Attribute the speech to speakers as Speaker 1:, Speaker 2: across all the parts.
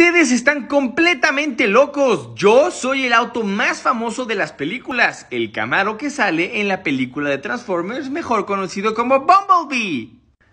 Speaker 1: Ustedes están completamente locos. Yo soy el auto más famoso de las películas, el Camaro que sale en la película de Transformers, mejor conocido como Bumblebee.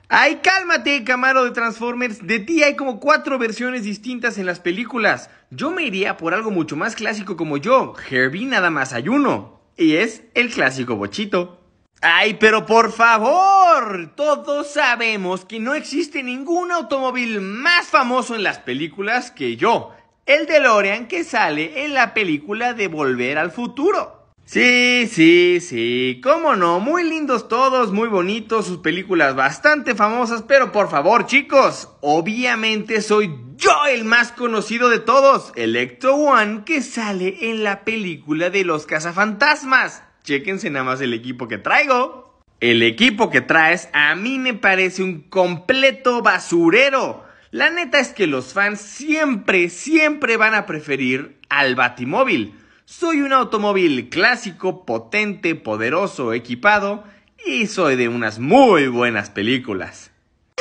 Speaker 1: Ay, cálmate, Camaro de Transformers. De ti hay como cuatro versiones distintas en las películas. Yo me iría por algo mucho más clásico como yo. Herbie nada más hay uno. Y es el clásico bochito. Ay, pero por favor, todos sabemos que no existe ningún automóvil más famoso en las películas que yo, el DeLorean que sale en la película de Volver al Futuro. Sí, sí, sí, cómo no, muy lindos todos, muy bonitos, sus películas bastante famosas, pero por favor chicos, obviamente soy yo el más conocido de todos, Electro One, que sale en la película de los cazafantasmas. ¡Chequense nada más el equipo que traigo. El equipo que traes a mí me parece un completo basurero. La neta es que los fans siempre, siempre van a preferir al Batimóvil. Soy un automóvil clásico, potente, poderoso, equipado y soy de unas muy buenas películas.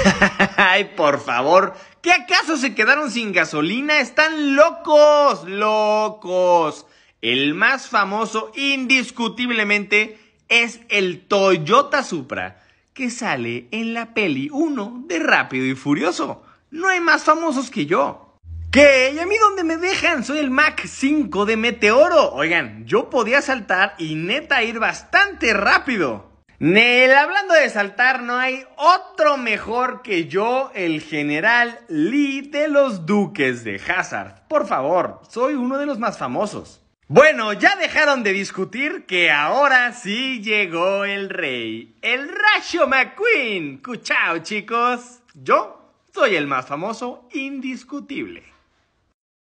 Speaker 1: Ay, por favor, ¿qué acaso se quedaron sin gasolina? Están locos, locos. El más famoso, indiscutiblemente, es el Toyota Supra, que sale en la peli 1 de Rápido y Furioso. No hay más famosos que yo. ¿Qué? ¿Y a mí dónde me dejan? Soy el Mac 5 de Meteoro. Oigan, yo podía saltar y neta ir bastante rápido. Nel, hablando de saltar, no hay otro mejor que yo, el general Lee de los Duques de Hazard. Por favor, soy uno de los más famosos. Bueno, ya dejaron de discutir que ahora sí llegó el rey, el Rayo McQueen. Cuchao, chicos. Yo soy el más famoso, indiscutible.